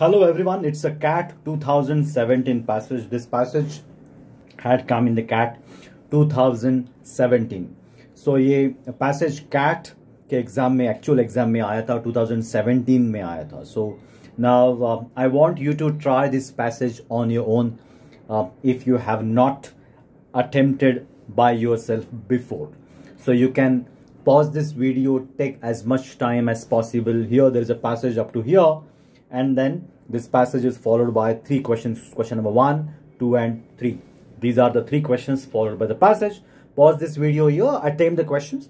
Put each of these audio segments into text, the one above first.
Hello everyone, it's a CAT 2017 passage. This passage had come in the CAT 2017. So this passage CAT exam में actual exam में आया 2017 में आया So now uh, I want you to try this passage on your own uh, if you have not attempted by yourself before. So you can pause this video, take as much time as possible. Here there is a passage up to here and then this passage is followed by three questions question number one two and three these are the three questions followed by the passage pause this video here attempt the questions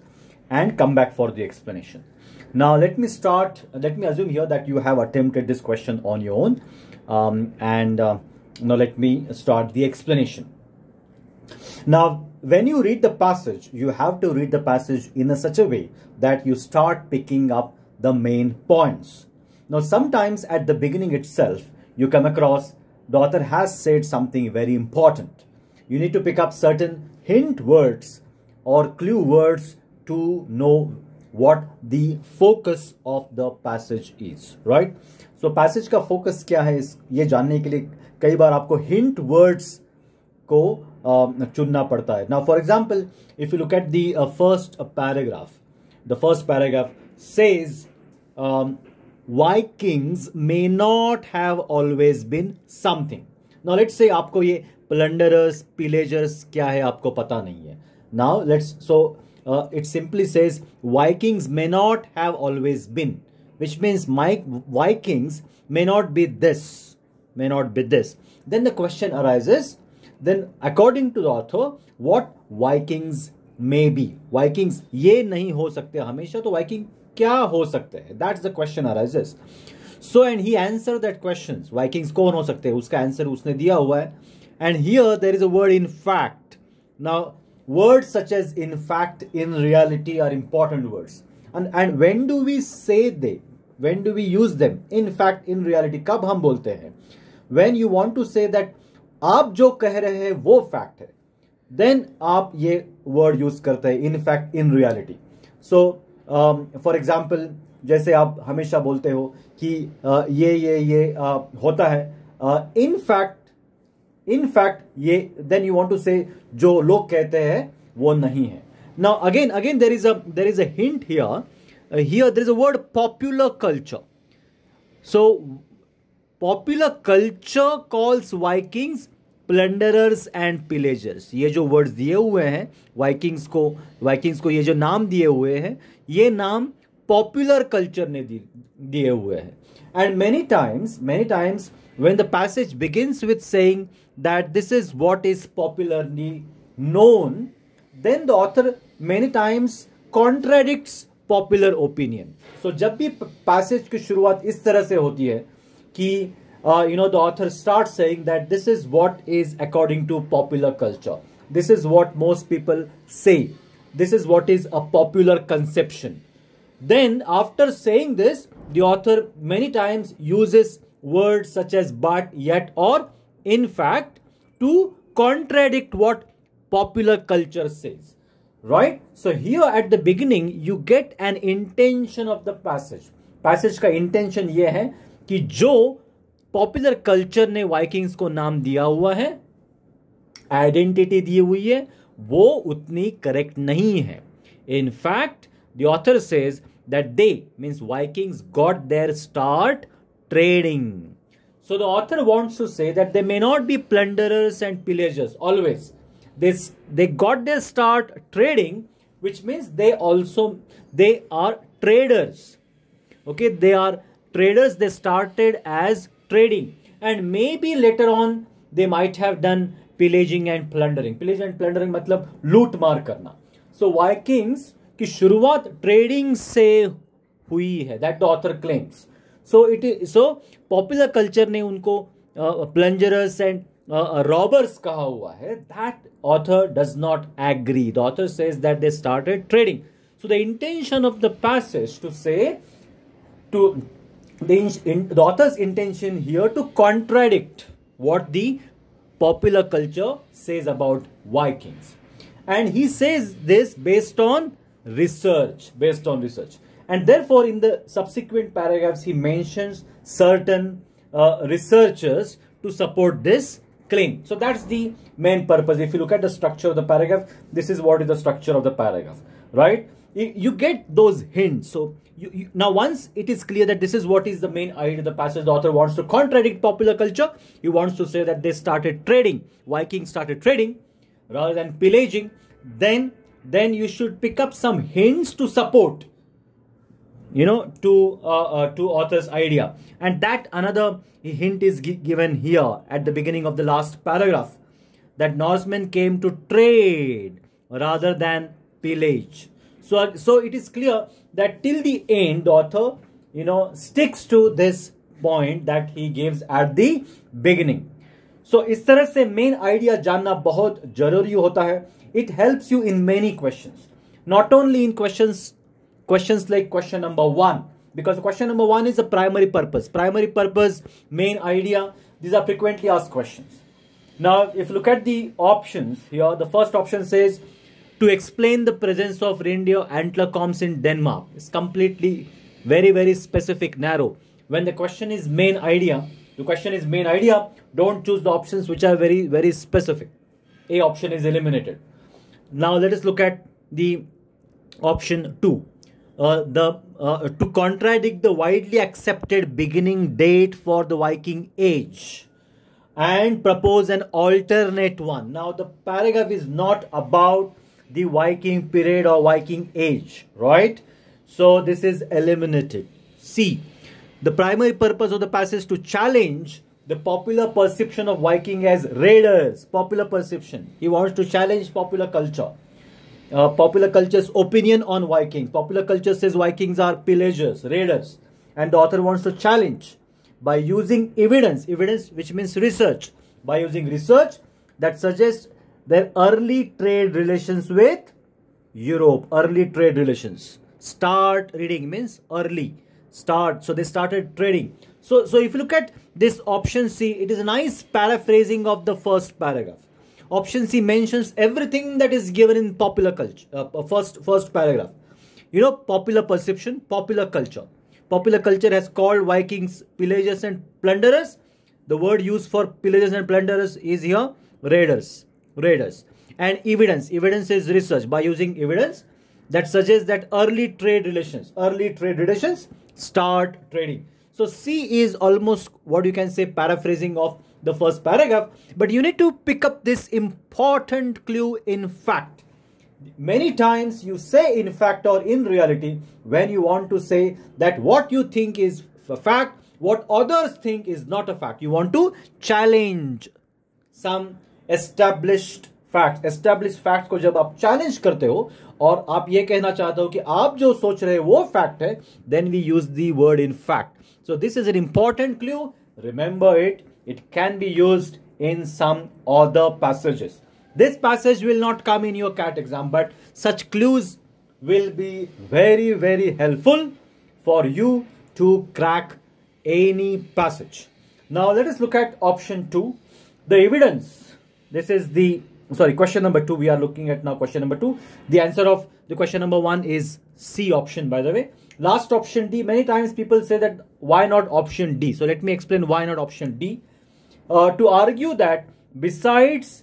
and come back for the explanation now let me start let me assume here that you have attempted this question on your own um, and uh, now let me start the explanation now when you read the passage you have to read the passage in a such a way that you start picking up the main points now, sometimes at the beginning itself, you come across the author has said something very important. You need to pick up certain hint words or clue words to know what the focus of the passage is, right? So, passage का focus क्या है इस ये जानने के लिए कई बार आपको hint words को चुनना पड़ता है now for example if you look at the uh, first uh, paragraph the first paragraph says um, why kings may not have always been something. Now let's say आपको ये plunderers, pillagers क्या है आपको पता नहीं है. Now let's so uh, it simply says Vikings may not have always been, which means my Vikings may not be this, may not be this. Then the question arises. Then according to the author, what Vikings may be? Vikings ये नहीं हो सकते हमेशा तो Viking क्या हो सकते हैं that's the question arises so and he answer that question Vikings कौन हो सकते हैं उसका आंसर उसने दिया हुआ है and here there is a word in fact now word such as in fact in reality are important words and when do we say they when do we use them in fact in reality कब हम बोलते हैं when you want to say that आप जो कह रहे हैं वो फैक्ट है देन आप ये वर्ड यूज करते हैं in fact in reality so for um, example जैसे आप हमेशा बोलते हो कि uh, ये ये ये uh, होता है इन फैक्ट इन फैक्ट ये then you want to say जो लोग कहते हैं वो नहीं है now again again there is a there is a hint here here there is a word popular culture so popular culture calls Vikings plunderers and pillagers ये जो words दिए हुए हैं वाइकिंग्स को वाइकिंग्स को ये जो नाम दिए हुए हैं ये नाम पॉपुलर कल्चर ने दिए हुए हैं and many times many times when the passage begins with saying that this is what is popularly known then the author many times contradict popular opinion so जब भी पैसेज की शुरुआत इस तरह से होती है कि you know the author start saying that this is what is according to popular culture this is what most people say This is what is a popular conception. Then, after saying this, the author many times uses words such as but, yet, or in fact to contradict what popular culture says. Right? So, here at the beginning, you get an intention of the passage. Passage ka intention ये है ki jo popular culture ne Vikings को नाम दिया हुआ है identity di हुई है वो उतनी करेक्ट नहीं है in fact the author says that they means Vikings got their start trading so the author wants to say that they may not be plunderers and pillagers always. They, they got their start trading, which means they also they are traders. Okay, they are traders. They started as trading, and maybe later on they might have done pillaging and plundering pillage and plundering मतलब लूट मार करना सो so, Vikings की शुरुआत trading से हुई है that the author claims so it is so popular culture ने उनको प्लंजरस एंड रॉबर्स कहा हुआ है that author does not agree the author says that they started trading so the intention of the passage to say to the, in, the author's intention here to contradict popular culture says about Vikings. And he says this based on research, based on research. And therefore, in the subsequent paragraphs, he mentions certain uh, researchers to support this claim. So that's the main purpose. If you look at the structure of the paragraph, this is what is the structure of the paragraph, right? you get those hints so you, you, now once it is clear that this is what is the main idea the passage the author wants to contradict popular culture he wants to say that they started trading vikings started trading rather than pillaging then then you should pick up some hints to support you know to uh, uh, to author's idea and that another hint is given here at the beginning of the last paragraph that norsemen came to trade rather than pillage so, so it is clear that till the end, the author, you know, sticks to this point that he gives at the beginning. So, इस तरह से main idea जानना बहुत जरूरी होता है. It helps you in many questions. Not only in questions, questions like question number one, because question number one is the primary purpose. Primary purpose, main idea, these are frequently asked questions. Now, if you look at the options here, the first option says to explain the presence of reindeer antler combs in Denmark. It's completely very, very specific, narrow. When the question is main idea, the question is main idea, don't choose the options which are very, very specific. A option is eliminated. Now let us look at the option 2. Uh, the uh, to contradict the widely accepted beginning date for the Viking age and propose an alternate one. Now, the paragraph is not about the Viking period or Viking age, right? So this is eliminated. C. The primary purpose of the pass is to challenge the popular perception of Viking as raiders, popular perception. He wants to challenge popular culture. Uh, popular culture's opinion on Vikings. Popular culture says Vikings are pillagers, raiders. And the author wants to challenge by using evidence, evidence which means research, by using research that suggests their early trade relations with Europe. Early trade relations. Start reading means early. Start. So they started trading. So, so if you look at this option C, it is a nice paraphrasing of the first paragraph. Option C mentions everything that is given in popular culture. Uh, uh first, first paragraph. You know, popular perception, popular culture. Popular culture has called Vikings pillagers and plunderers. The word used for pillagers and plunderers is here raiders raiders. And evidence. Evidence is research. By using evidence that suggests that early trade relations, early trade relations start trading. So C is almost what you can say paraphrasing of the first paragraph. But you need to pick up this important clue in fact. Many times you say in fact or in reality when you want to say that what you think is a fact, what others think is not a fact. You want to challenge some established fact establish fact को जब आप challenge करते हो और आप ये कहना चाहते हो कि आप जो सोच रहे वो फैक्ट है then we use the word in fact so this is an important clue remember it it can be use in some other passages this passage will not come in your cat exam but such clues will be very very helpful for you to crack any passage now let us look at option 2 the evidence this is the, sorry, question number two. We are looking at now question number two. The answer of the question number one is C option, by the way. Last option D, many times people say that why not option D? So let me explain why not option D. Uh, to argue that besides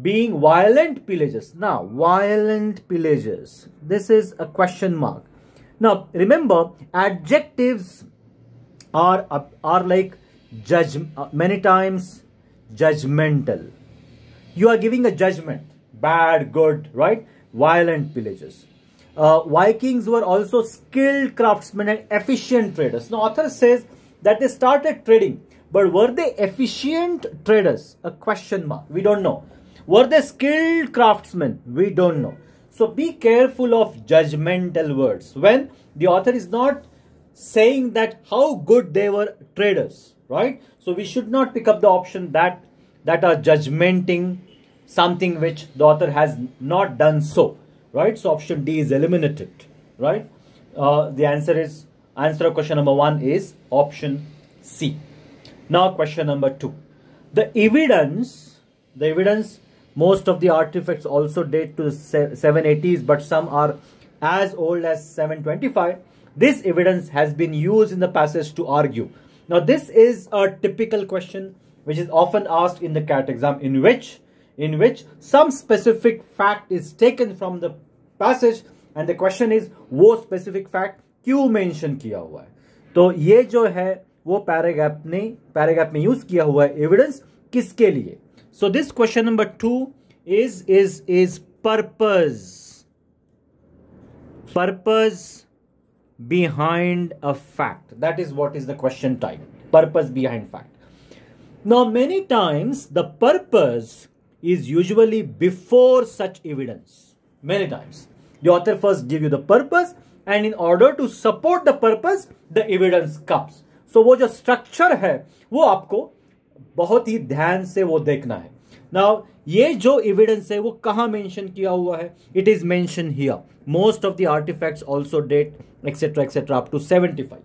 being violent pillagers, now violent pillagers, this is a question mark. Now remember adjectives are, are like judge uh, many times judgmental you are giving a judgment bad good right violent pillages. uh, Vikings were also skilled craftsmen and efficient traders. Now, author says that they started trading, but were they efficient traders? A question mark. We don't know. Were they skilled craftsmen? We don't know. So, be careful of judgmental words. When the author is not saying that how good they were traders, right? So, we should not pick up the option that that are judgmenting something which the author has not done so, right? So option D is eliminated, right? Uh, the answer is, answer of question number one is option C. Now question number two. The evidence, the evidence, most of the artifacts also date to 780s, but some are as old as 725. This evidence has been used in the passage to argue. Now this is a typical question which is often asked in the CAT exam in which in which some specific fact is taken from the passage and the question is वो specific fact क्यों mention किया हुआ है तो ये जो है वो पैराग्राफ ने पैराग्राफ में use किया हुआ है Evidence किसके लिए So this question number two is is is purpose, purpose behind a fact that is what is the question type purpose behind fact now, many times the purpose is usually before such evidence. Many times. The author first give you the purpose and in order to support the purpose, the evidence comes. So, वो जो structure है वो आपको बहुत ही ध्यान से वो देखना है Now, ये जो evidence है वो कहाँ mention किया हुआ है It is mentioned here. Most of the artifacts also date, date etcetera up to 75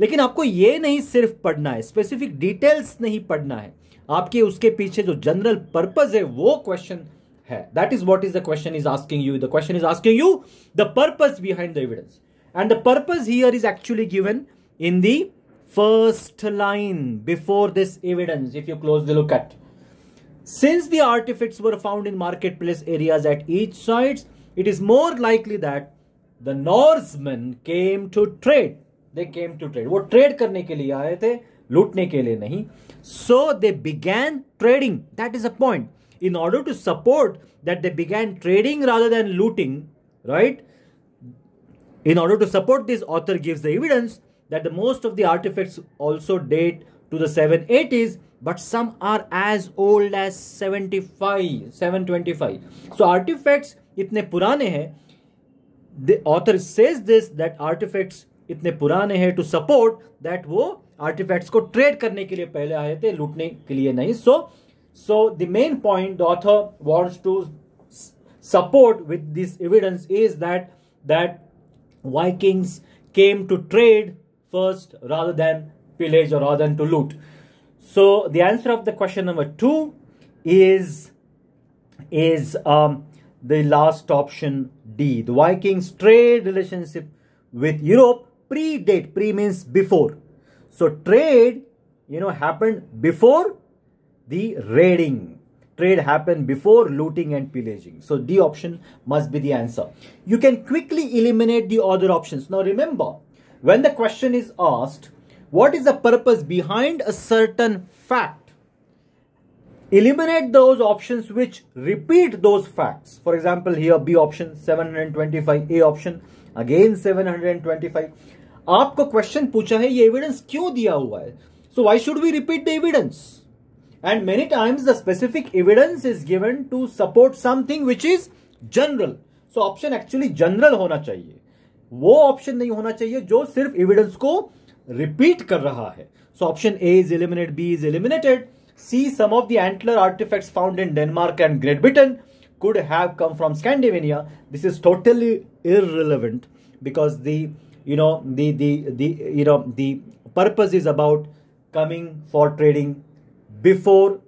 लेकिन आपको ये नहीं सिर्फ पढ़ना है स्पेसिफिक डिटेल्स नहीं पढ़ना है आपके उसके पीछे जो जनरल पर्पज है वो क्वेश्चन है that is what is the question is asking you the question is asking you the purpose behind the evidence and the purpose here is actually given in the first line before this evidence if you close the look at since the artifacts were found in market place areas at each side it is more likely that the Norseman came to trade they came to trade वो trade करने के लिए आए थे लूटने के लिए नहीं so they began trading that is a point in order to support that they began trading rather than looting right in order to support this author gives the evidence that the most of the artifacts also date to the seven eighties but some are as old as seventy five seven twenty five so artifacts इतने पुराने हैं the author says this that artifacts इतने पुराने हैं to support that वो artifacts को trade करने के लिए पहले आए थे लूटने के लिए नहीं so so the main point author wants to support with this evidence is that that Vikings came to trade first rather than pillage और rather rather to loot so the answer of the question number two is is the last option D the Vikings trade relationship with Europe Pre-date Pre means before. So trade, you know, happened before the raiding. Trade happened before looting and pillaging. So D option must be the answer. You can quickly eliminate the other options. Now remember, when the question is asked, what is the purpose behind a certain fact? Eliminate those options which repeat those facts. For example, here B option 725, A option again 725 आपको question पूछा है ये evidence क्यों दिया हुआ है so why should we repeat the evidence and many times the specific evidence is given to support something which is general so option actually general होना चाहिए वो ऑप्शन नहीं होना चाहिए जो सिर्फ एविडेंस को रिपीट कर रहा है so option A is eliminate B is eliminated C some of the antler artifacts found in Denmark and Great Britain could have come from Scandinavia. This is totally irrelevant because the you know the the the you know the purpose is about coming for trading before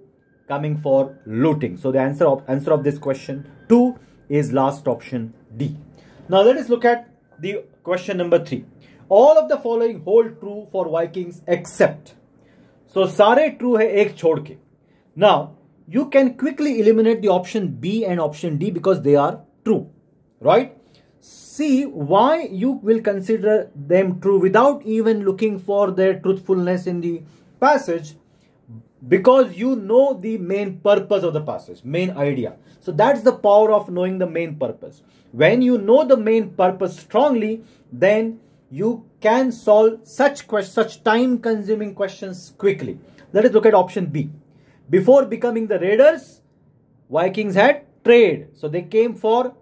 coming for looting so the answer of answer of this question 2 is last option d now let us look at the question number 3 all of the following hold true for vikings except so sare true hai ek chhod now you can quickly eliminate the option b and option d because they are true right see why you will consider them true without even looking for their truthfulness in the passage because you know the main purpose of the passage main idea so that's the power of knowing the main purpose when you know the main purpose strongly then you can solve such such time consuming questions quickly let us look at option b before becoming the raiders vikings had trade so they came for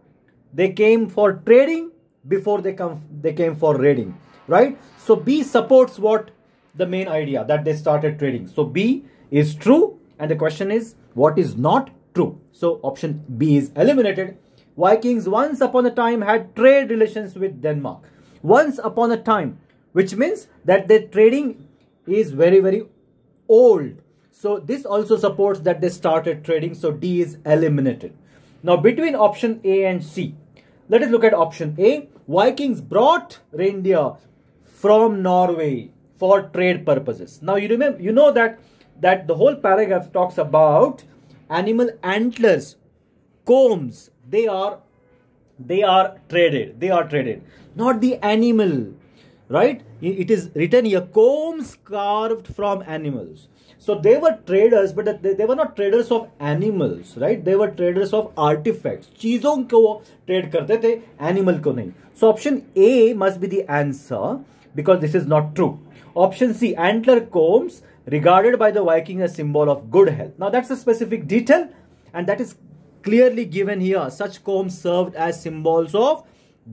they came for trading before they come they came for raiding, right? So B supports what the main idea that they started trading. So B is true and the question is what is not true. So option B is eliminated. Vikings once upon a time had trade relations with Denmark. Once upon a time, which means that their trading is very, very old. So this also supports that they started trading. So D is eliminated. Now between option A and C, let us look at option A. Vikings brought reindeer from Norway for trade purposes. Now you remember, you know that that the whole paragraph talks about animal antlers, combs. They are they are traded. They are traded, not the animal right it is written here combs carved from animals so they were traders but they, were not traders of animals right they were traders of artifacts cheezon ko trade karte the animal ko nahi so option a must be the answer because this is not true option c antler combs regarded by the viking as symbol of good health now that's a specific detail and that is clearly given here such combs served as symbols of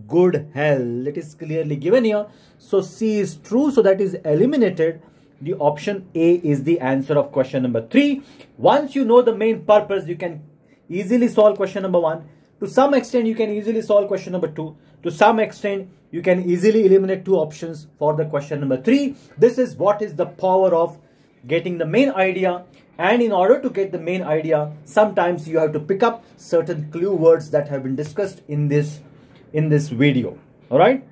good health. It is clearly given here. So C is true, so that is eliminated. The option A is the answer of question number 3. Once you know the main purpose, you can easily solve question number 1. To some extent, you can easily solve question number 2. To some extent, you can easily eliminate two options for the question number 3. This is what is the power of getting the main idea and in order to get the main idea sometimes you have to pick up certain clue words that have been discussed in this in this video all right